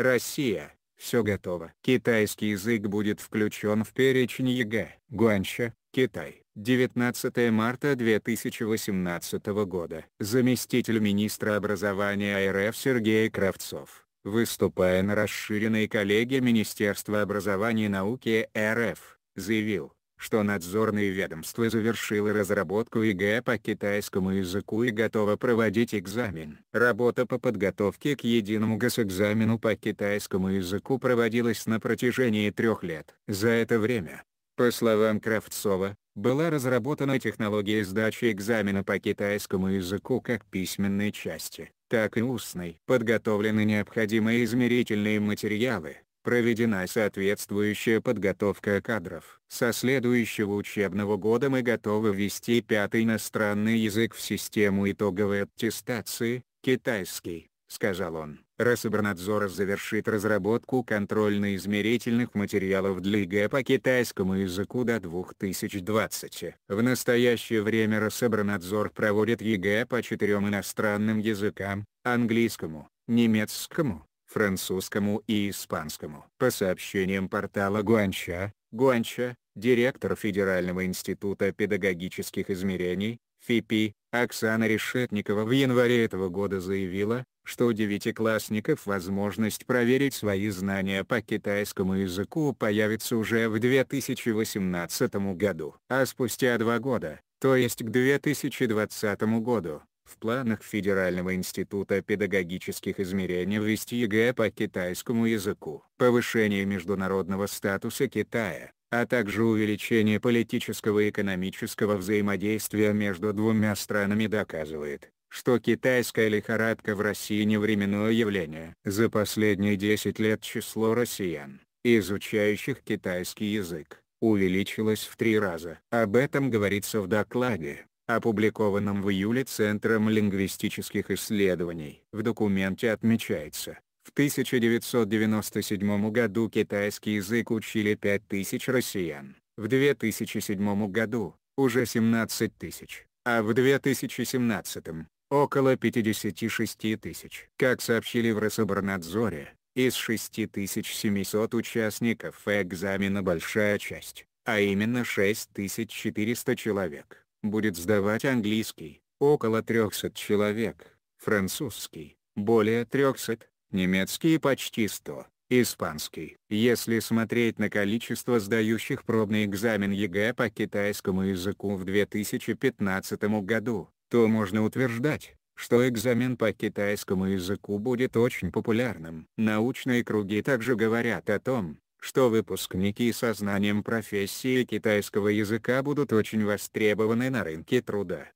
Россия, все готово. Китайский язык будет включен в перечень ЕГЭ. Гуанча, Китай. 19 марта 2018 года. Заместитель министра образования РФ Сергей Кравцов, выступая на расширенной коллегии Министерства образования и науки РФ, заявил, что надзорное ведомство завершило разработку ЕГЭ по китайскому языку и готово проводить экзамен. Работа по подготовке к единому госэкзамену по китайскому языку проводилась на протяжении трех лет. За это время, по словам Кравцова, была разработана технология сдачи экзамена по китайскому языку как письменной части, так и устной. Подготовлены необходимые измерительные материалы, проведена соответствующая подготовка кадров. Со следующего учебного года мы готовы ввести пятый иностранный язык в систему итоговой аттестации, китайский, сказал он. Рособорнадзор завершит разработку контрольно-измерительных материалов для ЕГЭ по китайскому языку до 2020. В настоящее время Рособорнадзор проводит ЕГЭ по четырем иностранным языкам, английскому, немецкому, французскому и испанскому. По сообщениям портала Гуанча, Гуанча, директор Федерального института педагогических измерений, ФИПИ, Оксана Решетникова в январе этого года заявила, что у девятиклассников возможность проверить свои знания по китайскому языку появится уже в 2018 году. А спустя два года, то есть к 2020 году, в планах Федерального института педагогических измерений ввести ЕГЭ по китайскому языку. Повышение международного статуса Китая, а также увеличение политического и экономического взаимодействия между двумя странами доказывает, что китайская лихорадка в России не временное явление. За последние 10 лет число россиян, изучающих китайский язык, увеличилось в три раза. Об этом говорится в докладе опубликованном в июле Центром лингвистических исследований. В документе отмечается, в 1997 году китайский язык учили 5000 россиян, в 2007 году – уже 17 тысяч, а в 2017 – около 56 тысяч. Как сообщили в Рособорнадзоре, из 6700 участников экзамена большая часть, а именно 6400 человек, будет сдавать английский, около 300 человек, французский, более 300, немецкий почти 100, испанский. Если смотреть на количество сдающих пробный экзамен ЕГЭ по китайскому языку в 2015 году, то можно утверждать, что экзамен по китайскому языку будет очень популярным. Научные круги также говорят о том, что выпускники со знанием профессии китайского языка будут очень востребованы на рынке труда.